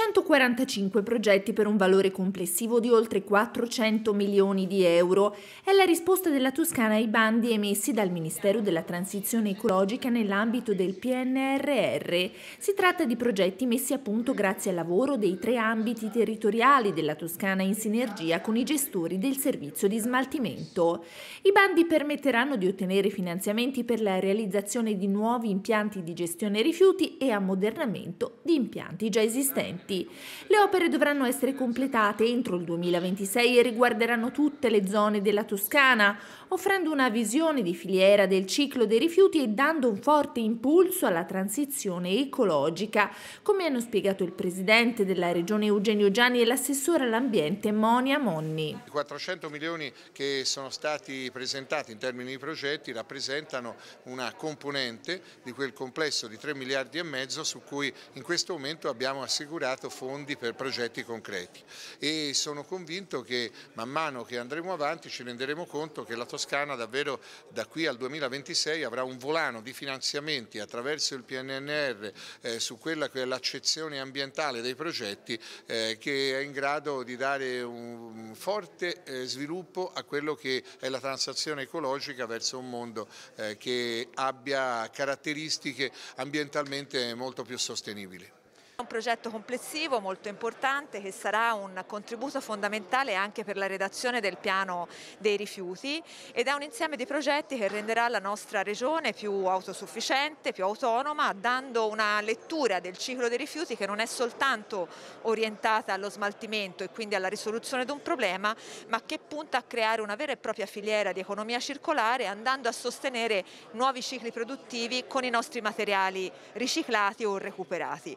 145 progetti per un valore complessivo di oltre 400 milioni di euro è la risposta della Toscana ai bandi emessi dal Ministero della Transizione Ecologica nell'ambito del PNRR. Si tratta di progetti messi a punto grazie al lavoro dei tre ambiti territoriali della Toscana in sinergia con i gestori del servizio di smaltimento. I bandi permetteranno di ottenere finanziamenti per la realizzazione di nuovi impianti di gestione rifiuti e ammodernamento di impianti già esistenti diritti. Le opere dovranno essere completate entro il 2026 e riguarderanno tutte le zone della Toscana, offrendo una visione di filiera del ciclo dei rifiuti e dando un forte impulso alla transizione ecologica, come hanno spiegato il presidente della regione Eugenio Gianni e l'assessore all'ambiente Monia Monni. I 400 milioni che sono stati presentati in termini di progetti rappresentano una componente di quel complesso di 3 miliardi e mezzo su cui in questo momento abbiamo assicurato dato fondi per progetti concreti e sono convinto che man mano che andremo avanti ci renderemo conto che la Toscana davvero da qui al 2026 avrà un volano di finanziamenti attraverso il PNNR eh, su quella che è l'accezione ambientale dei progetti eh, che è in grado di dare un forte eh, sviluppo a quello che è la transazione ecologica verso un mondo eh, che abbia caratteristiche ambientalmente molto più sostenibili. È un progetto complessivo molto importante che sarà un contributo fondamentale anche per la redazione del piano dei rifiuti ed è un insieme di progetti che renderà la nostra regione più autosufficiente, più autonoma, dando una lettura del ciclo dei rifiuti che non è soltanto orientata allo smaltimento e quindi alla risoluzione di un problema, ma che punta a creare una vera e propria filiera di economia circolare andando a sostenere nuovi cicli produttivi con i nostri materiali riciclati o recuperati.